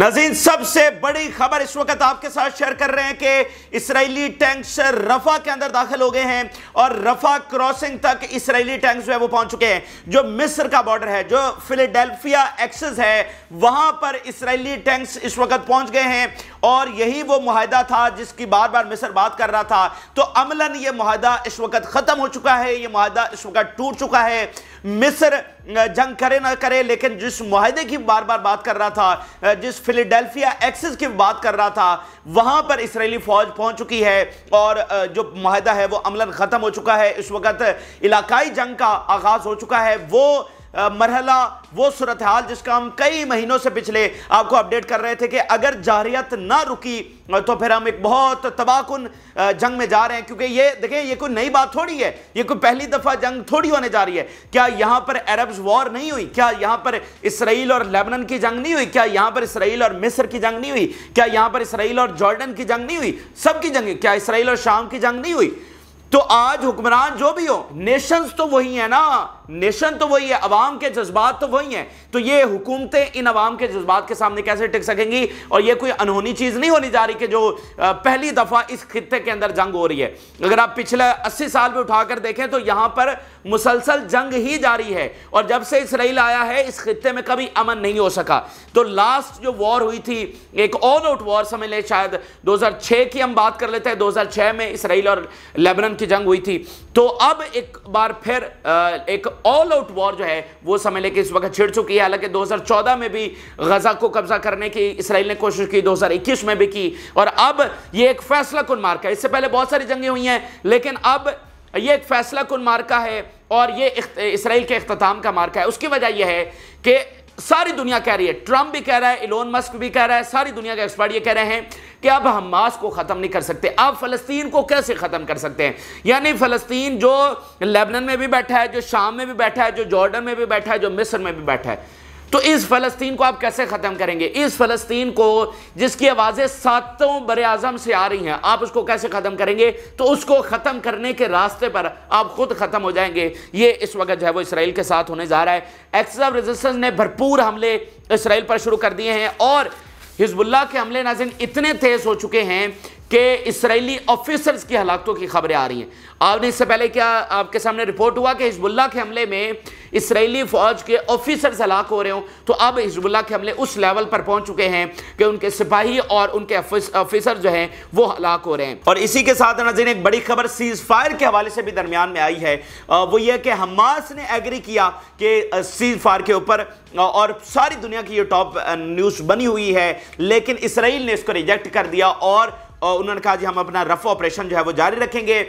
नजीन सबसे बड़ी खबर इस वक्त आपके साथ शेयर कर रहे हैं कि इसराइली टैंक्स रफा के अंदर दाखिल हो गए हैं और रफा क्रॉसिंग तक इसराइली टैंक्स जो है वो पहुंच चुके हैं जो मिस्र का बॉर्डर है जो फिलेडेल्फिया एक्सेस है वहां पर इसराइली टैंक्स इस वक्त पहुंच गए हैं और यही वो माहिदा था जिसकी बार बार मिस्र बात कर रहा था तो अमलन ये माहिदा इस वक्त ख़त्म हो चुका है ये माहिदा इस वक्त टूट चुका है मिस्र जंग करे ना करे लेकिन जिस माहिदे की बार बार बात कर रहा था जिस फिलीडेल्फिया एक्सिस की बात कर रहा था वहां पर इसराइली फौज पहुंच चुकी है और जो माहिदा है वो अमलन खत्म हो चुका है इस वक्त इलाकाई जंग का आगाज हो चुका है वो मरहला वो सूरत हाल जिसका हम कई महीनों से पिछले आपको अपडेट कर रहे थे कि अगर जारियत ना रुकी तो फिर हम एक बहुत तबाहकुन जंग में जा रहे हैं क्योंकि ये देखें ये कोई नई बात थोड़ी है ये कोई पहली दफ़ा जंग थोड़ी होने जा रही है क्या यहाँ पर अरब्स वॉर नहीं हुई क्या यहाँ पर इसराइल और लेबनन की जंग नहीं हुई क्या यहाँ पर इसराइल और मिस्र की जंग नहीं हुई क्या यहाँ पर इसराइल और जॉर्डन की जंग नहीं हुई सबकी जंग क्या इसराइल और शाम की जंग नहीं हुई तो आज हुक्मरान जो भी हो नेशंस तो वही है ना नेशन तो वही है अवाम के जज्बात तो वही हैं तो ये हुकूमतें इन अवाम के जज्बात के सामने कैसे टिक सकेंगी और ये कोई अनहोनी चीज़ नहीं होनी जा रही कि जो पहली दफ़ा इस खत्े के अंदर जंग हो रही है अगर आप पिछले अस्सी साल में उठाकर देखें तो यहाँ पर मुसलसल जंग ही जारी है और जब से इसराइल आया है इस खत्े में कभी अमन नहीं हो सका तो लास्ट जो वॉर हुई थी एक ऑल आउट वॉर समझ लें शायद दो की हम बात कर लेते हैं दो में इसराइल और लेबनन की जंग हुई थी तो अब एक बार फिर एक ऑल आउट वॉर जो है वो समय लेके इस वक्त छिड़ चुकी है हालांकि 2014 में भी गजा को कब्जा करने की इसराइल ने कोशिश की 2021 में भी की और अब ये एक फैसला कन मार्का है इससे पहले बहुत सारी जंगें हुई हैं लेकिन अब ये एक फैसला कन मार्का है और ये इसराइल के अख्ताम का मार्का है उसकी वजह यह है कि सारी दुनिया कह रही है ट्रंप भी कह रहा है इलोन मस्क भी कह रहा है सारी दुनिया के एक्सपर्ट ये कह रहे हैं कि अब हमास को ख़त्म नहीं कर सकते अब फ़लस्तीन को कैसे ख़त्म कर सकते हैं यानी फ़लस्तीन जो लेबनन में भी बैठा है जो शाम में भी बैठा है जो जॉर्डन में भी बैठा है जो मिस्र में भी बैठा है तो इस फ़लस्तीन को आप कैसे ख़त्म करेंगे इस फ़लस्तीन को जिसकी आवाज़ें सातों बर अज़म से आ रही हैं आप उसको कैसे ख़त्म करेंगे तो उसको ख़त्म करने के रास्ते पर आप ख़ुद ख़त्म हो जाएंगे ये इस वक्त जो है वो इसराइल के साथ होने जा रहा है एक्सेस ऑफ रेजिस्टेंस ने भरपूर हमले इसराइल पर शुरू कर दिए हैं और हिजबुल्ला के हमले नाजिन इतने तेज़ हो चुके हैं कि इसराइली ऑफिसर्स की हलाकतों की खबरें आ रही हैं आपने इससे पहले क्या आपके सामने रिपोर्ट हुआ कि हिजबुल्ला के हमले में इसराइली फ़ौज के ऑफिसर्स हलाक हो रहे हों तो अब हिजबुल्ला के हमले उस लेवल पर पहुंच चुके हैं कि उनके सिपाही और उनके ऑफिसर जो हैं वो हलाक हो रहे हैं और इसी के साथ नजर एक बड़ी खबर सीज़ फायर के हवाले से भी दरमियान में आई है वो ये कि हमास ने एग्री किया कि सीज़ फायर के ऊपर और सारी दुनिया की ये टॉप न्यूज़ बनी हुई है लेकिन इसराइल ने इसको रिजेक्ट कर दिया और और उन्होंने कहा जी हम अपना रफ ऑपरेशन जो है वो जारी रखेंगे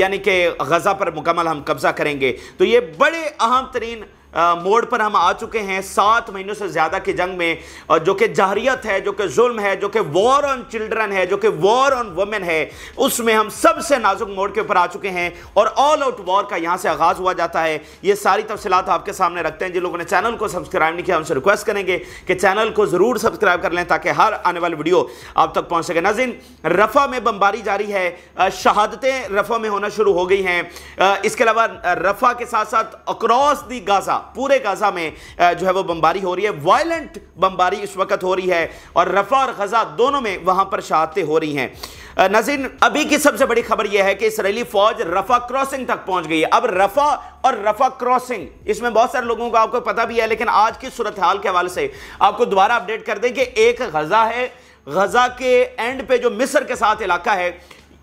यानी कि गज़ा पर मुकम्मल हम कब्ज़ा करेंगे तो ये बड़े अहम तरीन मोड पर हम आ चुके हैं सात महीनों से ज़्यादा की जंग में और जो कि जहरीत है जो कि जुल्म है जो कि वॉर ऑन चिल्ड्रन है जो कि वॉर ऑन वुमेन है उसमें हम सबसे नाजुक मोड के ऊपर आ चुके हैं और ऑल आउट वॉर का यहाँ से आगाज़ हुआ जाता है ये सारी तफसीत आपके सामने रखते हैं जिन लोगों ने चैनल को सब्सक्राइब नहीं किया हमसे रिक्वेस्ट करेंगे कि चैनल को ज़रूर सब्सक्राइब कर लें ताकि हर आने वाली वीडियो आप तक पहुँच सके नाजिन रफ़ा में बमबारी जारी है शहादतें रफ़ा में होना शुरू हो गई हैं इसके अलावा रफ़ा के साथ साथ अक्रॉस दी गाज़ा पूरे गजा में जो है वो बमबारी हो रही है वायलेंट बमबारी इस वक्त हो रही है और रफा और गजा दोनों में वहां पर शहादतें हो रही हैं नजीन अभी की सबसे बड़ी खबर यह है कि इसराइली फौज रफा क्रॉसिंग तक पहुंच गई है अब रफा और रफा क्रॉसिंग इसमें बहुत सारे लोगों को आपको पता भी है लेकिन आज की सूरत हाल के हवाले से आपको दोबारा अपडेट कर दें कि एक गजा है गजा के एंड पे जो मिस्र के साथ इलाका है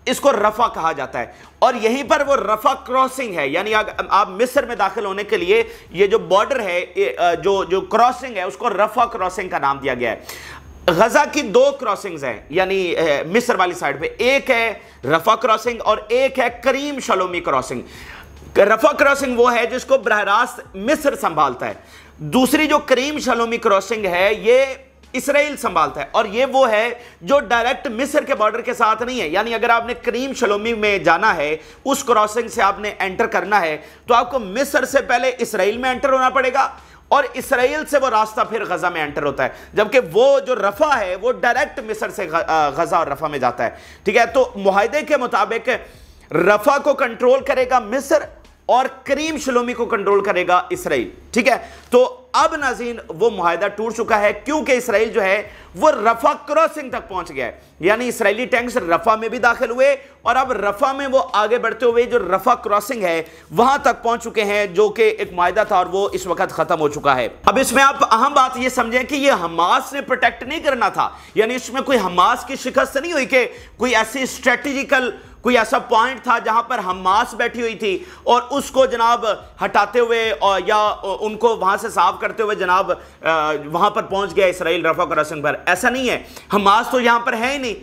इसको रफा कहा जाता है और यहीं पर वो रफा क्रॉसिंग है यानी आप मिस्र में दाखिल होने के लिए ये जो बॉर्डर है जो जो क्रॉसिंग है उसको रफा क्रॉसिंग का नाम दिया गया है गजा की दो क्रॉसिंग्स हैं यानी मिस्र वाली साइड पे एक है रफा क्रॉसिंग और एक है Kerem Shalom crossing Rafah crossing वो है जिसको बरह मिस्र संभालता है दूसरी जो करीम शलोमी क्रॉसिंग है ये इसराइल संभालता है और ये वो है जो डायरेक्ट मिस्र के बॉर्डर के साथ नहीं है यानी अगर आपने करीम शलोमी में जाना है उस क्रॉसिंग से आपने एंटर करना है तो आपको मिस्र से पहले इसराइल में एंटर होना पड़ेगा और इसराइल से वो रास्ता फिर गजा में एंटर होता है जबकि वो जो रफा है वो डायरेक्ट मिस्र से गजा और रफा में जाता है ठीक है तो मुहिदे के मुताबिक रफा को कंट्रोल करेगा मिस्र और करीम शलोमी को कंट्रोल करेगा इसराइल ठीक है तो अब नाजीन वो मुहिदा टूट चुका है क्योंकि इसराइल जो है वो रफा क्रॉसिंग तक पहुंच गया है यानी इसराइली टैंक्स रफा में भी दाखिल हुए और अब रफा में वो आगे बढ़ते हुए जो रफा क्रॉसिंग है वहां तक पहुंच चुके हैं जो कि एक माहिदा था और वो इस वक्त खत्म हो चुका है अब इसमें आप अहम बात यह समझें कि यह हमास ने प्रोटेक्ट नहीं करना था यानी इसमें कोई हमास की शिकस्त नहीं हुई कि कोई ऐसी स्ट्रेटेजिकल कोई ऐसा पॉइंट था जहां पर हमास बैठी हुई थी और उसको जनाब हटाते हुए और या उनको वहां से साफ करते हुए जनाब वहां पर पहुंच गया इसराइल रफा क्रॉसिंग पर ऐसा नहीं है हमास तो यहां पर है ही नहीं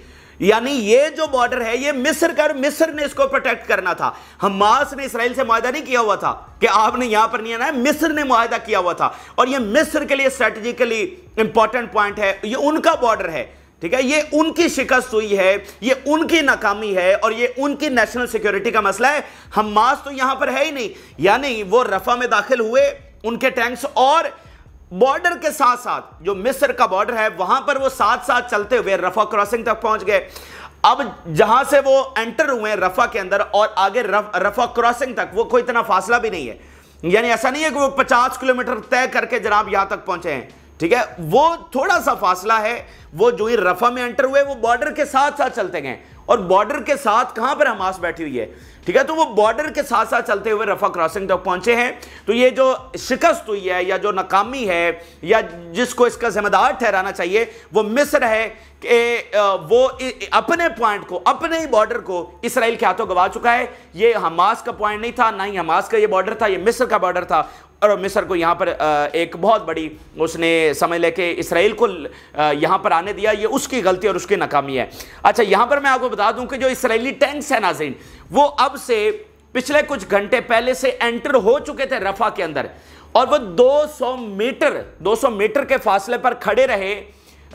यानी ये जो बॉर्डर है ये मिस्र कर मिस्र ने इसको प्रोटेक्ट करना था हमास ने इसराइल से माहा नहीं किया हुआ था कि आपने यहां पर नहीं आना है मिस्र ने माहा किया हुआ था और ये मिस्र के लिए स्ट्रेटेजिकली इंपॉर्टेंट पॉइंट है ये उनका बॉर्डर है ठीक है ये उनकी शिकस्त हुई है ये उनकी नाकामी है और ये उनकी नेशनल सिक्योरिटी का मसला है हमास तो यहां पर है ही नहीं यानी वो रफा में दाखिल हुए उनके टैंक्स और बॉर्डर के साथ साथ जो मिस्र का बॉर्डर है वहां पर वो साथ साथ चलते हुए रफा क्रॉसिंग तक पहुंच गए अब जहां से वो एंटर हुए रफा के अंदर और आगे रफ, रफा क्रॉसिंग तक वो कोई इतना फासला भी नहीं है यानी ऐसा नहीं है कि वो 50 किलोमीटर तय करके जनाब यहां तक पहुंचे हैं ठीक है वो थोड़ा सा फासला है वो जो ही रफा में एंटर हुए वो बॉर्डर के साथ साथ चलते गए और बॉर्डर के साथ कहां पर हमास बैठी हुई है ठीक है तो वो बॉर्डर के साथ साथ चलते हुए रफा क्रॉसिंग तक पहुंचे हैं तो ये जो शिकस्त हुई है या जो नाकामी है या जिसको इसका जिम्मेदार ठहराना चाहिए वो मिस्र है कि वो अपने पॉइंट को अपने ही बॉर्डर को इसराइल के हाथों गवा चुका है ये हमास का पॉइंट नहीं था ना ही हमास का ये बॉर्डर था ये मिस्र का बॉर्डर था और मिस्र को यहाँ पर एक बहुत बड़ी उसने समझ लेके इसराइल को यहाँ पर आने दिया ये उसकी गलती और उसकी नाकामी है अच्छा यहाँ पर मैं आपको बता दूँ कि जो इसराइली टैंक्स हैं नाजिन वो अब से पिछले कुछ घंटे पहले से एंटर हो चुके थे रफा के अंदर और वो 200 मीटर 200 मीटर के फासले पर खड़े रहे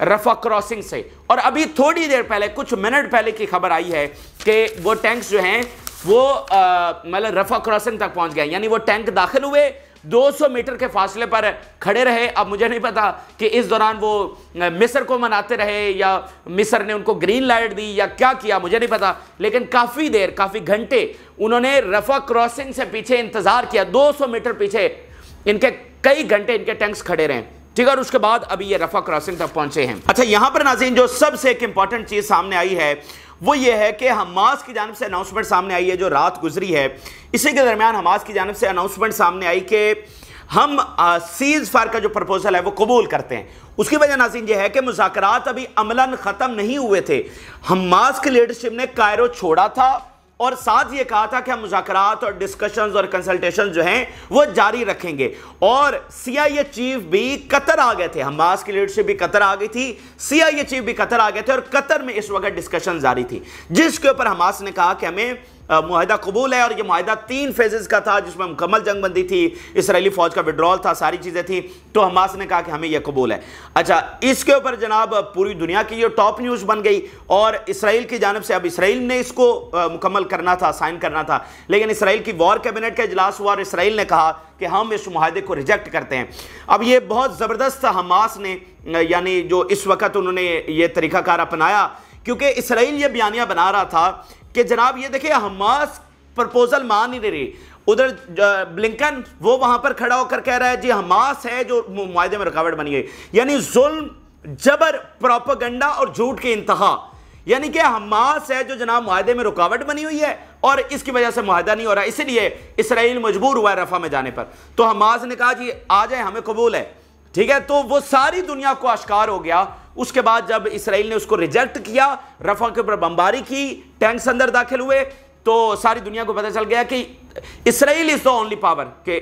रफा क्रॉसिंग से और अभी थोड़ी देर पहले कुछ मिनट पहले की खबर आई है कि वो टैंक्स जो हैं वो मतलब रफा क्रॉसिंग तक पहुंच गए यानी वो टैंक दाखिल हुए 200 मीटर के फासले पर खड़े रहे अब मुझे नहीं पता कि इस दौरान वो मिस्र को मनाते रहे या मिस्र ने उनको ग्रीन लाइट दी या क्या किया मुझे नहीं पता लेकिन काफ़ी देर काफ़ी घंटे उन्होंने रफा क्रॉसिंग से पीछे इंतज़ार किया 200 मीटर पीछे इनके कई घंटे इनके टैंक्स खड़े रहे ठीक है और उसके बाद अभी ये रफा क्रॉसिंग तक पहुंचे हैं अच्छा यहां पर नाजीन जो सबसे एक इंपॉर्टेंट चीज सामने आई है वो ये है कि हमास की जानब से अनाउंसमेंट सामने आई है जो रात गुजरी है इसी के दरमियान हमास की जानब से अनाउंसमेंट सामने आई कि हम सीज फायर का जो प्रपोजल है वो कबूल करते हैं उसकी वजह नाजिन यह है कि मुजाकर अभी अमला ख़त्म नहीं हुए थे हमास की लीडरशिप ने कायरो छोड़ा था और साथ ये कहा था कि हम मुजात और डिस्कशंस और कंसल्टेशन जो हैं वो जारी रखेंगे और सीआईए चीफ भी कतर आ गए थे हमास की लीडरशिप भी कतर आ गई थी सीआईए चीफ भी कतर आ गए थे और कतर में इस वक्त डिस्कशन जारी थी जिसके ऊपर हमास ने कहा कि हमें माहिदा कबूल है और ये माहिदा तीन फेजेज़ का था जिसमें मुकम्मल जंग बंदी थी इसराइली फ़ौज का विड्रॉल था सारी चीज़ें थी तो हमास ने कहा कि हमें यह कबूल है अच्छा इसके ऊपर जनाब पूरी दुनिया की ये टॉप न्यूज़ बन गई और इसराइल की जानब से अब इसराइल ने इसको मुकम्मल करना था साइन करना था लेकिन इसराइल की वॉर कैबिनेट का इजलास हुआ और इसराइल ने कहा कि हम इस माहे को रिजेक्ट करते हैं अब ये बहुत ज़बरदस्त हमास ने यानी जो इस वक्त उन्होंने ये तरीक़ाकार अपनाया क्योंकि इसराइल ये बयानिया बना रहा था कि जनाब ये देखिए हमास प्रपोजल मान ही नहीं रही उधर ब्लिंकन वो वहां पर खड़ा होकर कह रहा है जी हमास है जो मुआदे में रुकावट बनी गई यानी जुल्म जबर प्रोपोगंडा और झूठ के इंतहा यानी कि हमास है जो जनाब माहे में रुकावट बनी हुई है और इसकी वजह से मुहिदा नहीं हो रहा इसीलिए इसराइल मजबूर हुआ है रफा में जाने पर तो हमास ने कहा जी आ जाए हमें कबूल है ठीक है तो वो सारी दुनिया को आश्कार हो गया उसके बाद जब इसराइल ने उसको रिजेक्ट किया रफा के ऊपर बमबारी की टैंक्स अंदर दाखिल हुए तो सारी दुनिया को पता चल गया कि Israel is the only power के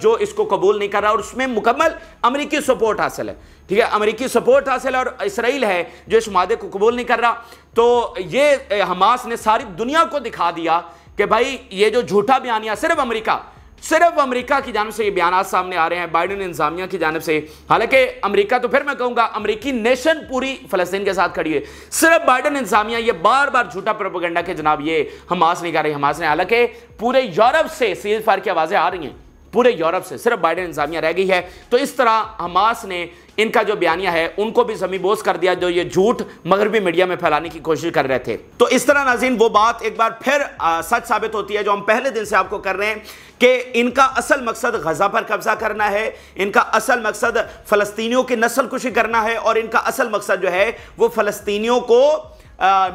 जो इसको कबूल नहीं कर रहा और उसमें मुकम्मल अमरीकी सपोर्ट हासिल है ठीक है अमरीकी सपोर्ट हासिल और इसराइल है जो इस मादे को कबूल नहीं कर रहा तो ये हमास ने सारी दुनिया को दिखा दिया कि भाई ये जो झूठा बयानिया सिर्फ अमरीका सिर्फ अमेरिका की जानब से ये बयान सामने आ रहे हैं बाइडन इंजामिया की जानब से हालांकि अमेरिका तो फिर मैं कहूंगा अमेरिकी नेशन पूरी फलस्तीन के साथ खड़ी है सिर्फ बाइडन इंजामिया ये बार बार झूठा प्रोपोगंडा के जनाब ये हमास नहीं कर रही हमास ने हालांकि पूरे यूरोप से सीज फायर की आवाज़ें आ रही हैं पूरे यूरोप से सिर्फ बाइडन इंतजामिया रह गई है तो इस तरह हमास ने इनका जो बयानिया है उनको भी बोस कर दिया जो ये झूठ मगरबी मीडिया में फैलाने की कोशिश कर रहे थे तो इस तरह नाजीन वो बात एक बार फिर आ, सच साबित होती है जो हम पहले दिन से आपको कर रहे हैं कि इनका असल मकसद गजा पर कब्जा करना है इनका असल मकसद फ़लस्तियों की नस्ल कुशी करना है और इनका असल मकसद जो है वो फ़लस्तियों को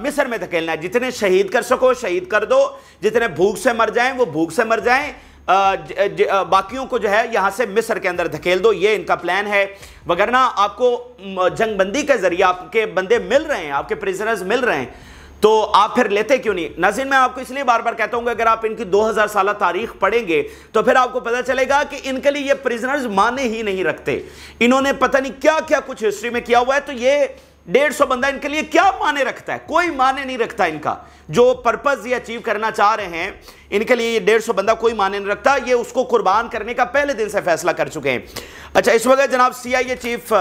मिसर में धकेलना है जितने शहीद कर सको शहीद कर दो जितने भूख से मर जाएं वो भूख से मर जाएं बाकियों को जो है यहाँ से मिस्र के अंदर धकेल दो ये इनका प्लान है वगरना आपको जंगबंदी के जरिए आपके बंदे मिल रहे हैं आपके प्रिजनर्स मिल रहे हैं तो आप फिर लेते क्यों नहीं नजीन मैं आपको इसलिए बार बार कहता हूँ अगर आप इनकी 2000 साल तारीख पढ़ेंगे तो फिर आपको पता चलेगा कि इनके लिए ये प्रिजनर्स माने ही नहीं रखते इन्होंने पता नहीं क्या क्या कुछ हिस्ट्री में किया हुआ है तो ये डेढ़ सौ बंदा इनके लिए क्या माने रखता है कोई माने नहीं रखता इनका जो पर्पज ये अचीव करना चाह रहे हैं इनके लिए ये डेढ़ सौ बंदा कोई माने नहीं रखता ये उसको कुर्बान करने का पहले दिन से फैसला कर चुके हैं अच्छा इस वक्त जनाब सी आई ए चीफ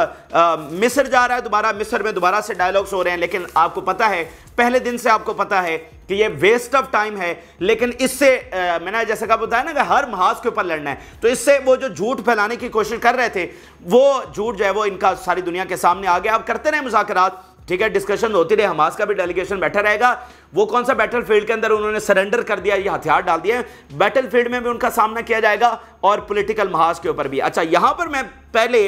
मिस्र जा रहा है दोबारा मिस्र में दोबारा से डायलॉग्स हो रहे हैं लेकिन आपको पता है पहले दिन से आपको पता है कि ये वेस्ट ऑफ टाइम है लेकिन इससे मैंने जैसे कहा बताया ना कि हर महाज के ऊपर लड़ना है तो इससे वो जो झूठ फैलाने की कोशिश कर रहे थे वो झूठ जो है वो इनका सारी दुनिया के सामने आ गया अब करते रहे मुजाकर ठीक है डिस्कशन होती रही हमास का भी डेलीगेशन बैठा रहेगा वो कौन सा बैटल फील्ड के अंदर उन्होंने सरेंडर कर दिया ये हथियार डाल दिया बैटल फील्ड में भी उनका सामना किया जाएगा और पोलिटिकल महाज के ऊपर भी अच्छा यहां पर मैं पहले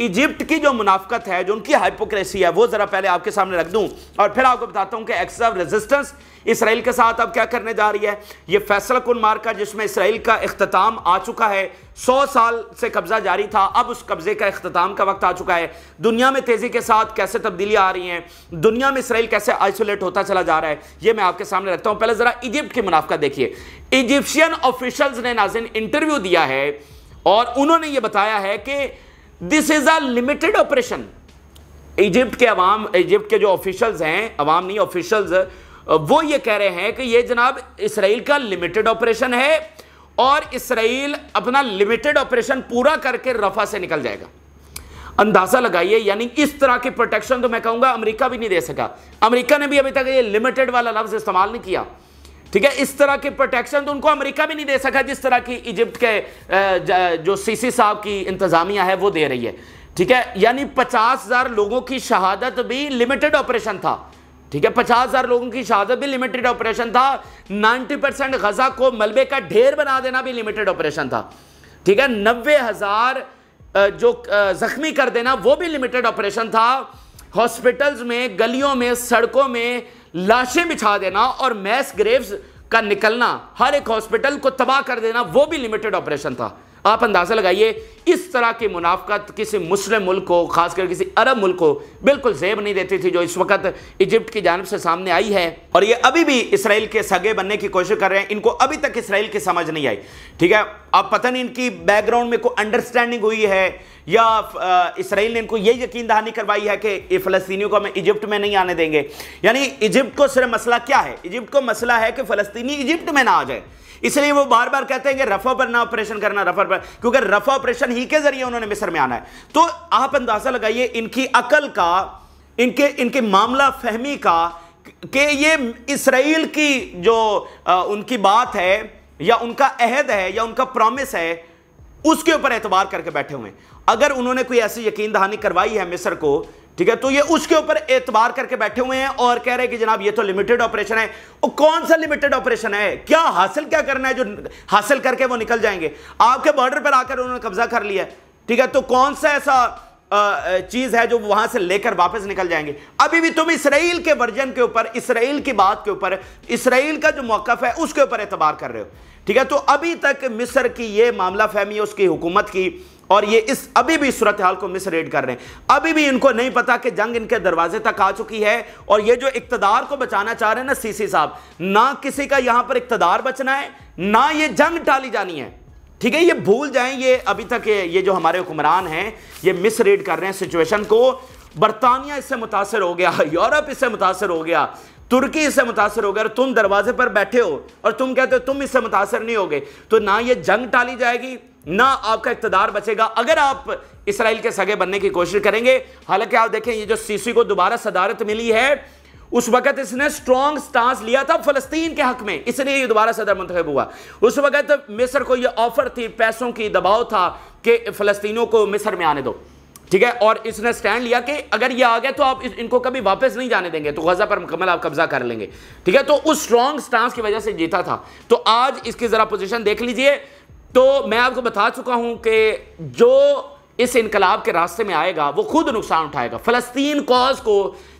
इजिप्ट की जो मुनाफ्त है जो उनकी हाइपोक्रेसी है वो ज़रा पहले आपके सामने रख दूं और फिर आपको बताता हूं कि एक्स ऑफ रेजिस्टेंस इसराइल के साथ अब क्या करने जा रही है ये फैसला मार का जिसमें इसराइल का अख्ताम आ चुका है सौ साल से कब्जा जारी था अब उस कब्जे का अख्ताम का वक्त आ चुका है दुनिया में तेज़ी के साथ कैसे तब्दीलियां आ रही हैं दुनिया में इसराइल कैसे आइसोलेट होता चला जा रहा है ये मैं आपके सामने रखता हूं पहले ज़रा इजिप्ट की मुनाफा देखिए इजिप्शियन ऑफिशल ने नाजिन इंटरव्यू दिया है और उन्होंने ये बताया है कि this is a limited operation Egypt के अवाम इजिप्ट के जो ऑफिशल हैं अवाम नहीं ऑफिशल्स वो ये कह रहे हैं कि ये जनाब इसराइल का लिमिटेड ऑपरेशन है और इसराइल अपना लिमिटेड ऑपरेशन पूरा करके रफा से निकल जाएगा अंदाजा लगाइए यानी इस तरह की प्रोटेक्शन तो मैं कहूंगा अमेरिका भी नहीं दे सका अमेरिका ने भी अभी तक ये लिमिटेड वाला लफ्ज इस्तेमाल नहीं किया ठीक है इस तरह की प्रोटेक्शन तो उनको अमेरिका भी नहीं दे सका जिस तरह की इजिप्ट के जो सीसी साहब की इंतजामिया है वो दे रही है ठीक है यानी पचास हजार लोगों की शहादत भी लिमिटेड ऑपरेशन था ठीक है पचास हजार लोगों की शहादत भी लिमिटेड ऑपरेशन था 90 परसेंट गजा को मलबे का ढेर बना देना भी लिमिटेड ऑपरेशन था ठीक है नब्बे हजार जो जख्मी कर देना वो भी लिमिटेड ऑपरेशन था हॉस्पिटल्स में गलियों में सड़कों में लाशें बिछा देना और मैस ग्रेव्स का निकलना हर एक हॉस्पिटल को तबाह कर देना वो भी लिमिटेड ऑपरेशन था आप अंदाज़ा लगाइए इस तरह की मुनाफ्त किसी मुस्लिम मुल्क को खासकर किसी अरब मुल्क को बिल्कुल जेब नहीं देती थी जो इस वक्त इजिप्ट की जानब से सामने आई है और ये अभी भी इसराइल के सगे बनने की कोशिश कर रहे हैं इनको अभी तक इसराइल की समझ नहीं आई ठीक है अब पता नहीं इनकी बैकग्राउंड में कोई अंडरस्टैंडिंग हुई है या इसराइल ने इनको ये यकीन दहानी करवाई है कि ये फ़लस्तियों को हमें इजिप्ट में नहीं आने देंगे यानी इजिप्ट को सिर्फ मसला क्या है इजिप्ट को मसला है कि फ़लस्तनी इजिप्ट में ना आ जाए इसलिए वो बार बार कहते हैं कि रफा पर ना ऑपरेशन करना रफा पर क्योंकि रफा ऑपरेशन ही के जरिए उन्होंने मिस्र में आना है तो आप अंदाजा लगाइए इनकी अकल का इनके इनके मामला फहमी का कि ये इसराइल की जो आ, उनकी बात है या उनका अहद है या उनका प्रॉमिस है उसके ऊपर एतबार करके बैठे हुए हैं अगर उन्होंने कोई ऐसी यकीन दहानी करवाई है मिस्र को ठीक है तो ये उसके ऊपर एतबार करके बैठे हुए हैं और कह रहे हैं कि जनाब ये तो लिमिटेड ऑपरेशन है और कौन सा लिमिटेड ऑपरेशन है क्या हासिल क्या करना है जो हासिल करके वो निकल जाएंगे आपके बॉर्डर पर आकर उन्होंने कब्जा कर लिया ठीक है तो कौन सा ऐसा चीज़ है जो वहां से लेकर वापस निकल जाएंगे अभी भी तुम इसराइल के वर्जन के ऊपर इसराइल की बात के ऊपर इसराइल का जो मौकफ है उसके ऊपर एतबार कर रहे हो ठीक है तो अभी तक मिस्र की ये मामला फहमी उसकी हुकूमत की और ये इस अभी भी सूरत हाल को मिसरीड कर रहे हैं अभी भी इनको नहीं पता कि जंग इनके दरवाजे तक आ चुकी है और ये जो इकतदार को बचाना चाह रहे हैं ना सीसी साहब ना किसी का यहां पर इकतदार बचना है ना ये जंग टाली जानी है ठीक है ये भूल जाए ये अभी तक ये, ये जो हमारे हुक्मरान हैं ये मिसरीड कर रहे हैं सिचुएशन को बरतानिया इससे मुतासर हो गया यूरोप इससे मुतासर हो गया तुर्की इससे मुतासर हो गया और तुम दरवाजे पर बैठे हो और तुम कहते हो तुम इससे मुतासर नहीं हो तो ना ये जंग टाली जाएगी ना आपका इकतदार बचेगा अगर आप इसराइल के सगे बनने की कोशिश करेंगे हालांकि आप देखें ये जो सीसी को दोबारा सदारत मिली है उस वक्त इसने स्ट्रॉन्ग स्टांस लिया था फलस्तीन के हक में इसलिए ये दोबारा सदर मंतब हुआ उस वक्त मिस्र को ये ऑफर थी पैसों की दबाव था कि फलस्तीनों को मिस्र में आने दो ठीक है और इसने स्टैंड लिया कि अगर ये आ गया तो आप इनको कभी वापस नहीं जाने देंगे तो गजा पर मुकम्मल आप कब्जा कर लेंगे ठीक है तो उस स्ट्रॉन्ग स्टांस की वजह से जीता था तो आज इसकी ज़रा पोजिशन देख लीजिए तो मैं आपको बता चुका हूं कि जो इस इनकलाब के रास्ते में आएगा वो खुद नुकसान उठाएगा फ़लस्तीन कॉज को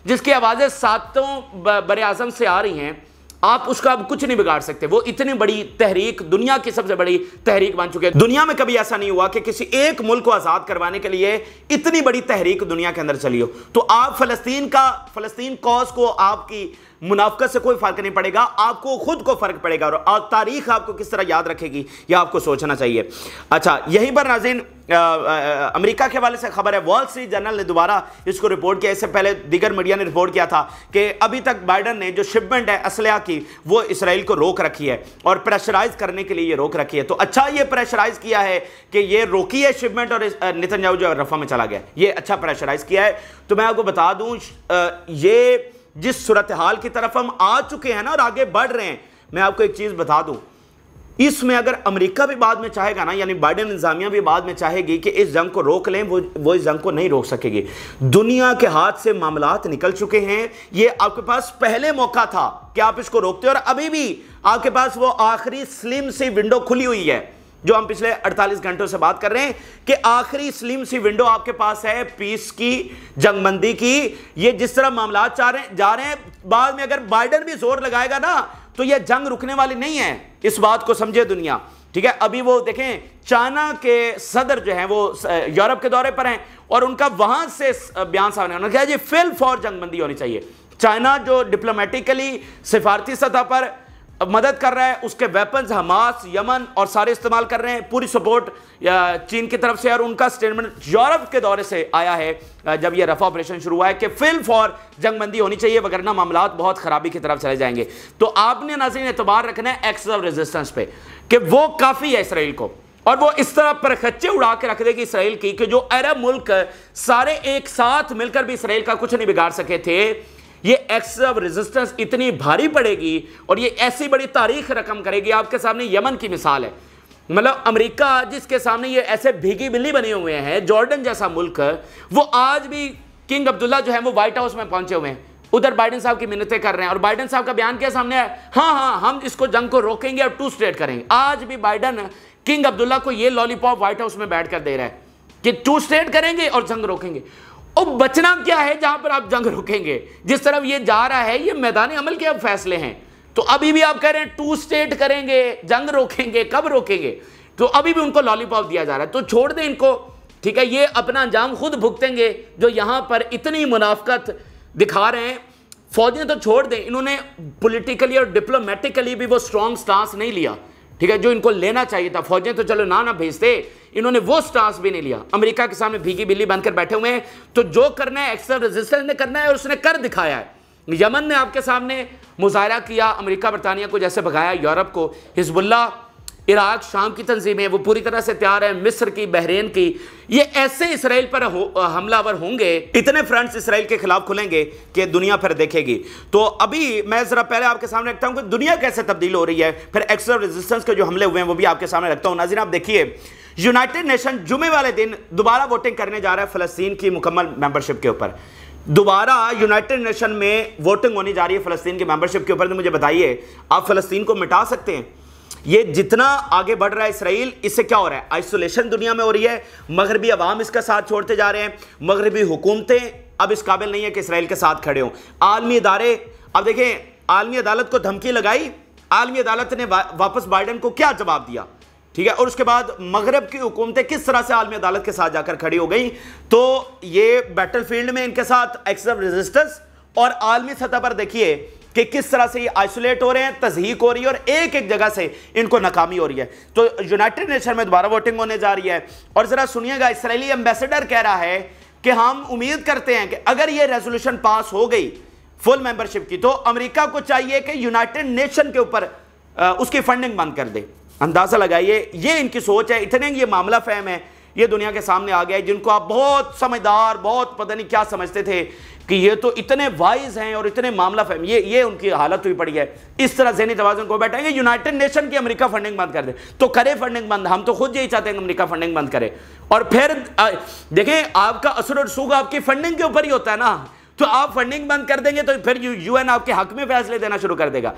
जिसकी आवाज़ें सातों बर आजम से आ रही हैं आप उसका अब कुछ नहीं बिगाड़ सकते वो इतनी बड़ी तहरीक दुनिया की सबसे बड़ी तहरीक बन चुकी है दुनिया में कभी ऐसा नहीं हुआ कि किसी एक मुल्क को आज़ाद करवाने के लिए इतनी बड़ी तहरीक दुनिया के अंदर चली हो तो आप फलस्तीन का फलस्तीन कॉज को आपकी मुनाफ्त से कोई फर्क नहीं पड़ेगा आपको खुद को फर्क पड़ेगा और तारीख आपको किस तरह याद रखेगी यह आपको सोचना चाहिए अच्छा यहीं पर नाजीन अमेरिका के हवाले से खबर है वॉल स्ट्रीट जर्नल ने दोबारा इसको रिपोर्ट किया इससे पहले दिगर मीडिया ने रिपोर्ट किया था कि अभी तक बाइडन ने जो शिपमेंट है असलहा की वो इसराइल को रोक रखी है और प्रेशराइज करने के लिए ये रोक रखी है तो अच्छा ये प्रेशराइज किया है कि ये रोकी है शिपमेंट और नितिन जाऊ जो रफा में चला गया ये अच्छा प्रेशराइज किया है तो मैं आपको बता दूँ ये जिस सूरत हाल की तरफ हम आ चुके हैं ना और आगे बढ़ रहे हैं मैं आपको एक चीज़ बता दूं इसमें अगर अमेरिका भी बाद में चाहेगा ना यानी बाइडन इंतजामिया भी बाद में चाहेगी कि इस जंग को रोक लें वो वो इस जंग को नहीं रोक सकेगी दुनिया के हाथ से मामला निकल चुके हैं ये आपके पास पहले मौका था कि आप इसको रोकते और अभी भी आपके पास वो आखिरी स्लिम सी विंडो खुली हुई है जो हम पिछले 48 घंटों से बात कर रहे हैं कि आखिरी स्लिम सी विंडो आपके पास है पीस की जंगबंदी की ये जिस तरह मामला जा रहे हैं बाद में अगर बाइडन भी जोर लगाएगा ना तो यह जंग रुकने वाली नहीं है इस बात को समझे दुनिया ठीक है अभी वो देखें चाइना के सदर जो हैं वो यूरोप के दौरे पर हैं और उनका वहां से बयान सामने उन्होंने कहा जी फिल फॉर जंगबंदी होनी चाहिए चाइना जो डिप्लोमेटिकली सिफारती सतह पर मदद कर रहा है उसके वेपन्स हमास यमन और सारे इस्तेमाल कर रहे हैं पूरी सपोर्ट चीन की तरफ से और उनका स्टेटमेंट यूरोप के दौरे से आया है जब यह रफा ऑपरेशन शुरू हुआ है कि फिल फॉर जंगबंदी होनी चाहिए वगरना मामला बहुत खराबी की तरफ चले जाएंगे तो आपने नजर एतबार रखना है एक्स ऑफ रेजिस्टेंस पे कि वो काफ़ी है इसराइल को और वो इस तरह पर खच्चे उड़ा के रख देगी इसराइल की कि जो अरब मुल्क सारे एक साथ मिलकर भी इसराइल का कुछ नहीं बिगाड़ सके थे ये ऑफ रेजिस्टेंस इतनी भारी पड़ेगी और ये ऐसी बड़ी तारीख रकम करेगी आपके सामने यमन की मिसाल है मतलब अमेरिका जिसके सामने ये ऐसे भीगी बिल्ली बने हुए हैं जॉर्डन जैसा मुल्क वो आज भी किंग अब्दुल्ला जो है वो व्हाइट हाउस में पहुंचे हुए हैं उधर बाइडन साहब की मिन्नतें कर रहे हैं और बाइडन साहब का बयान क्या सामने आया हाँ हाँ हम इसको जंग को रोकेंगे और टू स्टेट करेंगे आज भी बाइडन किंग अब्दुल्ला को ये लॉलीपॉप व्हाइट हाउस में बैठ कर दे रहा है कि टू स्टेट करेंगे और जंग रोकेंगे और बचना क्या है जहां पर आप जंग रुकेंगे जिस तरफ ये जा रहा है ये मैदानी अमल के अब फैसले हैं तो अभी भी आप कह रहे हैं टू स्टेट करेंगे जंग रोकेंगे कब रोकेंगे तो अभी भी उनको लॉलीपॉप दिया जा रहा है तो छोड़ दें इनको ठीक है ये अपना अंजाम खुद भुगतेंगे जो यहां पर इतनी मुनाफ्त दिखा रहे हैं फौजियां तो छोड़ दें इन्होंने पोलिटिकली और डिप्लोमेटिकली भी वो स्ट्रॉन्ग स्टांस नहीं लिया ठीक है जो इनको लेना चाहिए था फौजियां तो चलो ना ना भेजते इन्होंने वो स्टांस भी नहीं लिया अमेरिका के सामने भीगी बिल्ली बनकर बैठे हुए हैं तो जो करना है एक्स्ट्रा रेजिस्टेंस ने करना है और उसने कर दिखाया है यमन ने आपके सामने मुजाहरा किया अमेरिका बरतानिया को जैसे भगाया यूरोप को हिजबुल्ला इराक शाम की तंजीमें वो पूरी तरह से तैयार है मिस्र की बहरेन की ये ऐसे इसराइल पर हो, हमलावर होंगे इतने फ्रंट्स इसराइल के खिलाफ खुलेंगे कि दुनिया फिर देखेगी तो अभी मैं ज़रा पहले आपके सामने रखता हूँ कि दुनिया कैसे तब्दील हो रही है फिर एक्सल रेजिस्टेंस के जो हमले हुए हैं वो भी आपके सामने रखता हूँ नाजिन आप देखिए यूनाइटेड नेशन जुमे वाले दिन दोबारा वोटिंग करने जा रहा है फलस्तीन की मुकम्मल मेंबरशिप के ऊपर दोबारा यूनाइटेड नेशन में वोटिंग होने जा रही है फलस्तीन की मेंबरशिप के ऊपर तो मुझे बताइए आप फलस्तीन को मिटा सकते हैं ये जितना आगे बढ़ रहा है इसराइल इससे क्या हो रहा है आइसोलेशन दुनिया में हो रही है मगरबी अवाम इसका साथ छोड़ते जा रहे हैं मगरबी हुकूमतें अब इस काबिल नहीं है कि इसराइल के साथ खड़े हों आलमी इदारे अब देखें आलमी अदालत को धमकी लगाई आलमी अदालत ने वा, वापस बाइडन को क्या जवाब दिया ठीक है और उसके बाद मगरब की हुकूमतें किस तरह से आलमी अदालत के साथ जाकर खड़ी हो गई तो ये बैटल फील्ड में इनके साथ एक्सम रेजिस्टेंस और आलमी सतह पर देखिए कि किस तरह से ये आइसोलेट हो रहे हैं तजहीक हो रही है और एक एक जगह से इनको नाकामी हो रही है तो यूनाइटेड नेशन में दोबारा वोटिंग होने जा रही है और ज़रा सुनिएगा इसराइली एम्बेसडर कह रहा है कि हम उम्मीद करते हैं कि अगर ये रेजोल्यूशन पास हो गई फुल मेंबरशिप की तो अमेरिका को चाहिए कि यूनाइटेड नेशन के ऊपर उसकी फंडिंग बंद कर दे अंदाज़ा लगाइए ये इनकी सोच है इतने ये मामला फहम है ये दुनिया के सामने आ गया है जिनको आप बहुत समझदार बहुत पता नहीं क्या समझते थे कि ये तो इतने वाइज हैं और इतने मामला फहम ये ये उनकी हालत हुई पड़ी है इस तरह जहनी तोज़न को बैठाएंगे यूनाइटेड नेशन की अमेरिका फंडिंग बंद कर दे तो करे फंडिंग बंद हम तो खुद यही चाहते हैं अमेरिका फंडिंग बंद करे और फिर देखें आपका असर और सूख आपकी फंडिंग के ऊपर ही होता है ना तो आप फंडिंग बंद कर देंगे तो फिर यू आपके हक में फैसले देना शुरू कर देगा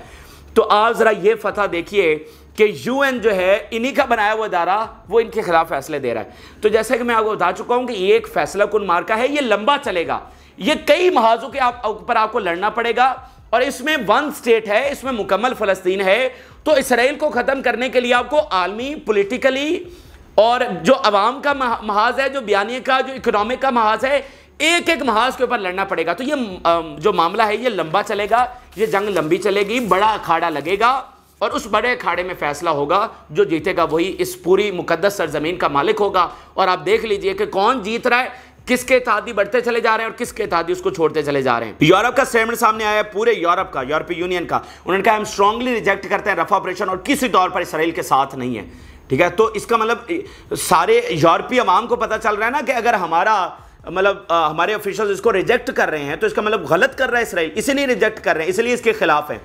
तो आप ज़रा ये फतह देखिए कि यूएन जो है इन्हीं का बनाया हुआ इदारा वो इनके खिलाफ फैसले दे रहा है तो जैसे कि मैं आपको बता चुका हूं कि ये एक फैसला कुल मार का है ये लंबा चलेगा ये कई महाजों के आप ऊपर आपको लड़ना पड़ेगा और इसमें वन स्टेट है इसमें मुकम्मल फलस्तीन है तो इसराइल को ख़त्म करने के लिए आपको आलमी पोलिटिकली और जो अवाम का महाज है जो बयानी का जो इकोनॉमिक का महाज है एक एक महाज के ऊपर लड़ना पड़ेगा तो ये जो मामला है ये लंबा चलेगा ये जंग लंबी चलेगी बड़ा अखाड़ा लगेगा और उस बड़े अखाड़े में फैसला होगा जो जीतेगा वही इस पूरी मुकदस सरजमीन का मालिक होगा और आप देख लीजिए कि कौन जीत रहा है किसके तादी बढ़ते चले जा रहे हैं और किसके तादी उसको छोड़ते चले जा रहे हैं यूरोप का स्टेटमेंट सामने आया है पूरे यूरोप का यूरोपीय यूनियन का उन्होंने कहा हम स्ट्रांगली रिजेक्ट करते हैं रफा ऑपरेशन और किसी तौर पर इसराइल के साथ नहीं है ठीक है तो इसका मतलब सारे यूरोपीय अवाम को पता चल रहा है ना कि अगर हमारा मतलब हमारे ऑफिशल इसको रिजेक्ट कर रहे हैं तो इसका मतलब गलत कर रहा है इसराइल इसीलिए रिजेक्ट कर रहे हैं इसलिए इसके खिलाफ है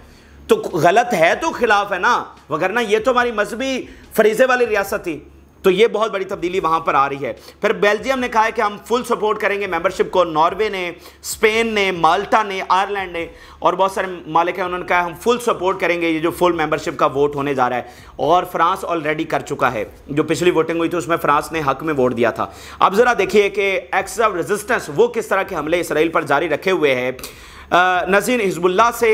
तो गलत है तो खिलाफ है ना वगरना ये तो हमारी मजहबी फरीजे वाली रियासत थी तो ये बहुत बड़ी तब्दीली वहाँ पर आ रही है फिर बेल्जियम ने कहा है कि हम फुल सपोर्ट करेंगे मेंबरशिप को नॉर्वे ने स्पेन ने माल्टा ने आयरलैंड ने और बहुत सारे मालिक हैं उन्होंने कहा हम फुल सपोर्ट करेंगे ये जो फुल मेंबरशिप का वोट होने जा रहा है और फ्रांस ऑलरेडी कर चुका है जो पिछली वोटिंग हुई थी उसमें फ्रांस ने हक में वोट दिया था अब ज़रा देखिए कि एक्स ऑफ रेजिस्टेंस वो किस तरह के हमले इसराइल पर जारी रखे हुए हैं नजीन हिजबुल्ला से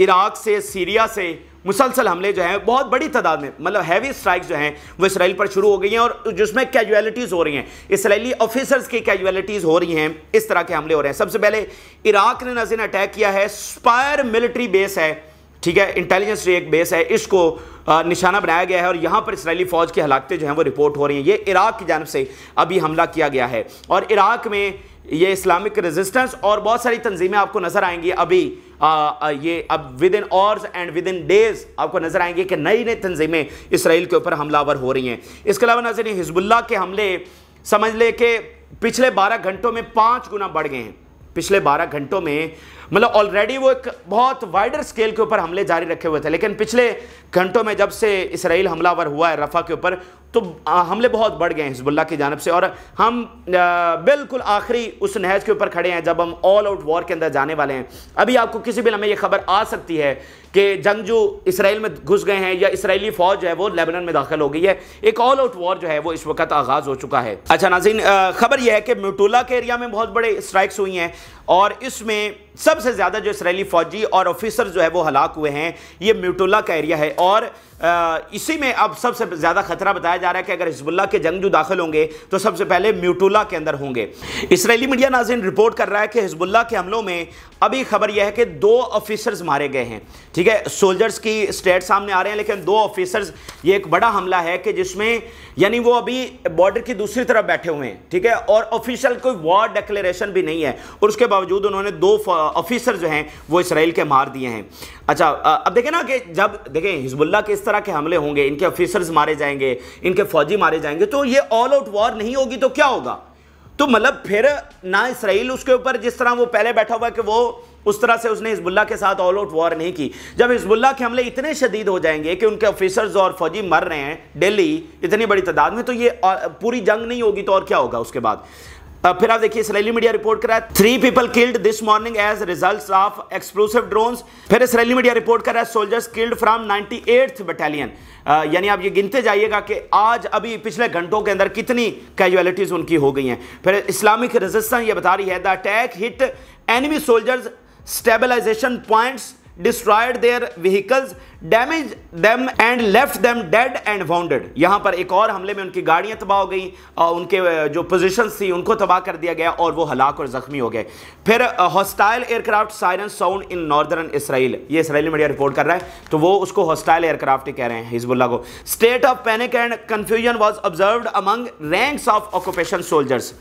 इराक से सीरिया से मुसलसल हमले जो हैं बहुत बड़ी तादाद में मतलब हैवी स्ट्राइक जो हैं वो इसराइल पर शुरू हो गई हैं और जिसमें कैजुअलिटीज़ हो रही हैं इसराइली ऑफिसर्स की कैजुअलिटीज़ हो रही हैं इस तरह के हमले हो रहे हैं सबसे पहले इराक ने नजीन अटैक किया है स्पायर मिलिट्री बेस है ठीक है इंटेलिजेंस एक बेस है इसको निशाना बनाया गया है और यहाँ पर इसराइली फ़ौज की हलाकते जो हैं वो रिपोर्ट हो रही हैं ये इराक़ की जानब से अभी हमला किया गया है और इराक़ में ये इस्लामिक रेजिस्टेंस और बहुत सारी तंजीमें आपको नज़र आएंगी अभी आ, ये अब within hours and within days आपको नज़र आएंगे कि नई नई तंजीमें इसराइल के ऊपर हमलावर हो रही हैं इसके अलावा नजर हिजबुल्ला के हमले समझ ले कि पिछले बारह घंटों में पाँच गुना बढ़ गए हैं पिछले बारह घंटों में मतलब ऑलरेडी वो एक बहुत वाइडर स्केल के ऊपर हमले जारी रखे हुए थे लेकिन पिछले घंटों में जब से इसराइल हमलावर हुआ है रफा के ऊपर तो हमले बहुत बढ़ गए हैं हिजबुल्ला की जानब से और हम बिल्कुल आखिरी उस नहज के ऊपर खड़े हैं जब हम ऑल आउट वॉर के अंदर जाने वाले हैं अभी आपको किसी भी लम्हे ये खबर आ सकती है कि जंगजू इसराइल में घुस गए हैं या इसराइली फौज जो है वो लेबनन में दाखिल हो गई है एक ऑल आउट वॉर जो है वो इस वक्त आगाज़ हो चुका है अच्छा नाजिन खबर यह है कि म्यूटोला के एरिया में बहुत बड़े स्ट्राइक्स हुई हैं और इसमें सबसे ज़्यादा जो इसराइली फौजी और ऑफिसर जो है वो हलाक हुए हैं ये म्यूटोला का एरिया है और इसी में अब सबसे ज़्यादा खतरा बताया जा रहा है कि अगर हिजबुल्ला के जंगजू दाखिल होंगे तो सबसे पहले म्यूटुल्ला के अंदर होंगे इसराइली मीडिया नाजिन रिपोर्ट कर रहा है कि हिजबुल्ला के हमलों में अभी खबर यह है कि दो ऑफिसर्स मारे गए हैं ठीक है सोल्जर्स की स्टेट सामने आ रहे हैं लेकिन दो ऑफिसर्स ये एक बड़ा हमला है कि जिसमें यानी वो अभी बॉर्डर की दूसरी तरफ बैठे हुए हैं ठीक है और ऑफिशियल कोई वॉर डिक्लेरेशन भी नहीं है और उसके बावजूद उन्होंने दो ऑफिसर जो हैं वो इसराइल के मार दिए हैं अच्छा अब देखें ना कि जब देखें हिजबुल्ला के इस तरह के हमले होंगे इनके ऑफिसर्स मारे जाएंगे इनके फौजी मारे जाएंगे तो ये ऑल आउट वॉर नहीं होगी तो क्या होगा तो मतलब फिर ना इसराइल उसके ऊपर जिस तरह वो पहले बैठा हुआ है कि वो उस तरह से उसने हिजबुल्ला के साथ ऑल आउट वॉर नहीं की जब हिजबुल्ला के हमले इतने शदीद हो जाएंगे कि उनके ऑफिसर्स और फौजी मर रहे हैं डेली इतनी बड़ी तादाद में तो ये पूरी जंग नहीं होगी तो और क्या होगा उसके बाद फिर आप देखिए इसराइली मीडिया रिपोर्ट कर रहा है three people killed this morning as result of explosive drones फिर इसराइली मीडिया रिपोर्ट कर रहा है soldiers killed from ninety eighth battalion यानी आप ये गिनते जाइएगा कि आज अभी पिछले घंटों के अंदर कितनी कैजुअलिटीज उनकी हो गई हैं फिर इस्लामिक रजिस्टेंस ये बता रही है the attack hit enemy soldiers stabilization points destroyed their vehicles damage them and left them dead and wounded यहां पर एक और हमले में उनकी गाड़ियां तबाह हो गई उनके जो पोजिशन थी उनको तबाह कर दिया गया और वो हलाक और जख्मी हो गए फिर hostile aircraft siren sound in northern Israel ये इसराइली मीडिया रिपोर्ट कर रहा है तो वो उसको हॉस्टाइल एयरक्राफ्ट ही कह रहे हैं हिजबुल्ला को state of panic and confusion was observed among ranks of occupation soldiers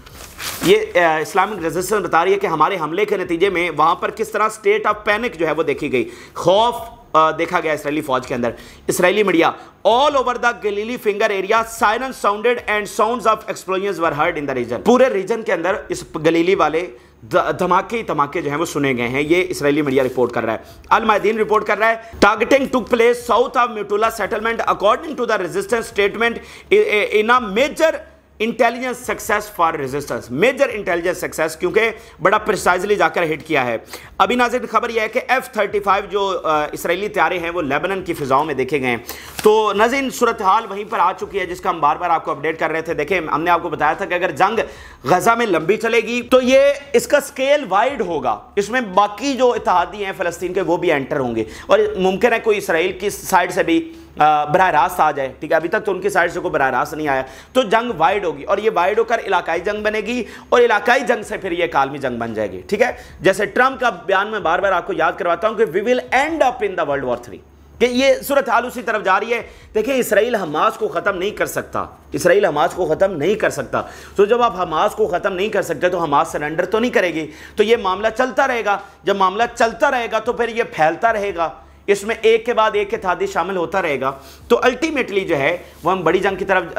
ये इस्लामिक रेजिस्टेंस बता रही है कि हमारे हमले के नतीजे में वहां पर किस तरह स्टेट ऑफ पैनिक जो है वो देखी गई खौफ देखा गया इसराइली फौज के अंदर Israeli media all over the Galilee finger area silence sounded and sound of explosion were heard in the region पूरे रीजन के अंदर इस गलीली वाले धमाके ही धमाके जो है वो सुने गए हैं ये इसराइली मीडिया रिपोर्ट कर रहा है अल मादीन रिपोर्ट कर रहा है targeting took place south of Metula settlement according to the resistance statement in a major intelligence success for resistance major intelligence success क्योंकि बड़ा प्रिसाइजली जाकर हिट किया है अभी नाजिर खबर यह है कि एफ थर्टी फाइव जो इसराइली तैयारे हैं वो लेबनन की फिजाओं में देखे गए हैं तो नजीन सूरत हाल वहीं पर आ चुकी है जिसका हम बार बार आपको अपडेट कर रहे थे देखे हमने आपको बताया था कि अगर जंग गजा में लंबी चलेगी तो ये इसका स्केल वाइड होगा इसमें बाकी जो इतिहादी हैं फ़लस्तीन के वो भी एंटर होंगे और मुमकिन है कोई इसराइल की साइड से भी बरह रास्त आ जाए ठीक है अभी तक तो उनकी साइड से कोई बरह रास्त नहीं आया तो जंग वाइड होगी और ये वाइड होकर इलाकाई जंग बनेगी और इलाकाई जंग से फिर ये कालमी जंग बन जाएगी ठीक है जैसे ट्रंप का बयान में बार बार आपको याद करवाता हूँ कि we will end up in the world war three कि ये सूरत हाल उसी तरफ जा रही है देखिए इसराइल हमास को ख़त्म नहीं कर सकता इसराइल हमास को ख़त्म नहीं कर सकता तो जब आप हमास को ख़त्म नहीं कर सकते तो हमास सरेंडर तो नहीं करेगी तो ये मामला चलता रहेगा जब मामला चलता रहेगा तो फिर ये फैलता रहेगा इसमें एक के बाद एक के थादी शामिल होता रहेगा तो अल्टीमेटली जो है वो हम बड़ी जंग की तरफ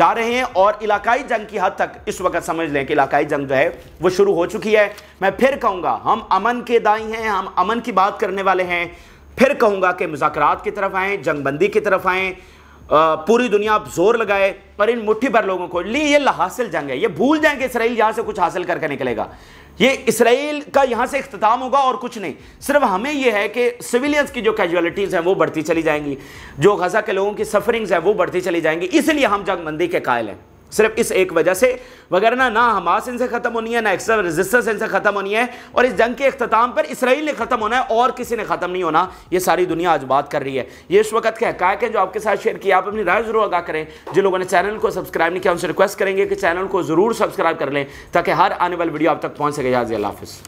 जा रहे हैं और इलाकाई जंग की हद तक इस वक्त समझ लें कि इलाकाई जंग जो है वो शुरू हो चुकी है मैं फिर कहूँगा हम अमन के दाई हैं हम अमन की बात करने वाले हैं फिर कहूँगा कि मुजात की तरफ आएँ जंगबंदी की तरफ आएँ पूरी दुनिया आप जोर लगाए पर इन मुठ्ठी भर लोगों को ली ये हासिल जंग है ये भूल जाएंगे इसराइल यहाँ से कुछ हासिल करके निकलेगा ये इसराइल का यहाँ से अख्ताम होगा और कुछ नहीं सिर्फ हमें यह है कि सिविलियंस की जो कैजुअलिटीज़ हैं वो बढ़ती चली जाएंगी जो गजा के लोगों की सफरिंग्स हैं वो बढ़ती चली जाएंगी इसलिए हम जंगबंदी के कायल हैं सिर्फ इस एक वजह से वगरना ना हमास इनसे ख़त्म होनी है ना एक्सर रेजिस्टेंस इनसे ख़त्म होनी है और इस जंग के अख्ताम पर इसराइल ने ख़त्म होना है और किसी ने ख़त्म नहीं होना ये सारी दुनिया आज बात कर रही है ये इस वक्त के हकायक है जो आपके साथ शेयर किया आप अपनी राय ज़रूर आगा करें जिन लोगों ने चैनल को सब्सक्राइब नहीं किया उनसे रिक्वेस्ट करेंगे कि चैनल को ज़रूर सब्सक्राइब कर लें ताकि हर आने वाली वीडियो आप तक पहुँच सके याजी हाफ़